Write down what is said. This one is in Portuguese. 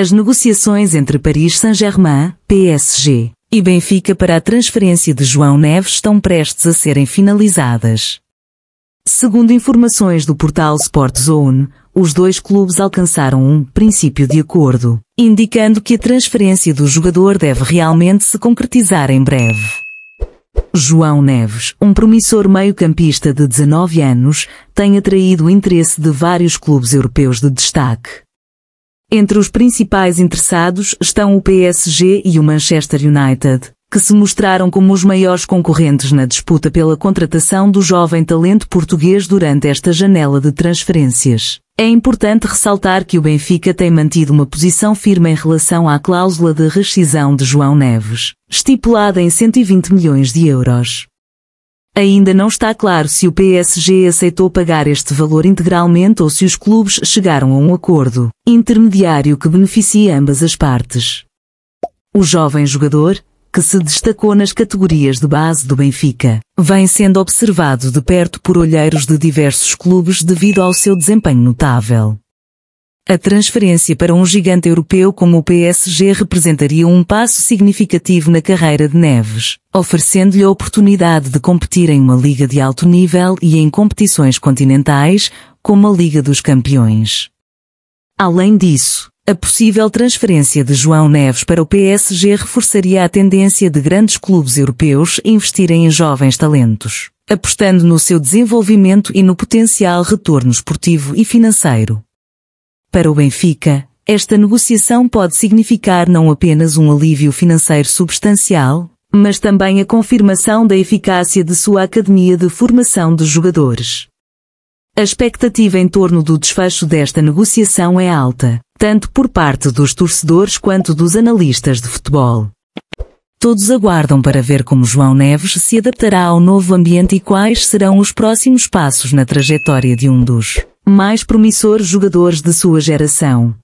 As negociações entre Paris Saint-Germain, PSG, e Benfica para a transferência de João Neves estão prestes a serem finalizadas. Segundo informações do portal Sportzone, os dois clubes alcançaram um princípio de acordo, indicando que a transferência do jogador deve realmente se concretizar em breve. João Neves, um promissor meio-campista de 19 anos, tem atraído o interesse de vários clubes europeus de destaque. Entre os principais interessados estão o PSG e o Manchester United, que se mostraram como os maiores concorrentes na disputa pela contratação do jovem talento português durante esta janela de transferências. É importante ressaltar que o Benfica tem mantido uma posição firme em relação à cláusula de rescisão de João Neves, estipulada em 120 milhões de euros. Ainda não está claro se o PSG aceitou pagar este valor integralmente ou se os clubes chegaram a um acordo intermediário que beneficie ambas as partes. O jovem jogador, que se destacou nas categorias de base do Benfica, vem sendo observado de perto por olheiros de diversos clubes devido ao seu desempenho notável. A transferência para um gigante europeu como o PSG representaria um passo significativo na carreira de Neves, oferecendo-lhe a oportunidade de competir em uma liga de alto nível e em competições continentais, como a Liga dos Campeões. Além disso, a possível transferência de João Neves para o PSG reforçaria a tendência de grandes clubes europeus investirem em jovens talentos, apostando no seu desenvolvimento e no potencial retorno esportivo e financeiro. Para o Benfica, esta negociação pode significar não apenas um alívio financeiro substancial, mas também a confirmação da eficácia de sua academia de formação de jogadores. A expectativa em torno do desfecho desta negociação é alta, tanto por parte dos torcedores quanto dos analistas de futebol. Todos aguardam para ver como João Neves se adaptará ao novo ambiente e quais serão os próximos passos na trajetória de um dos mais promissores jogadores de sua geração.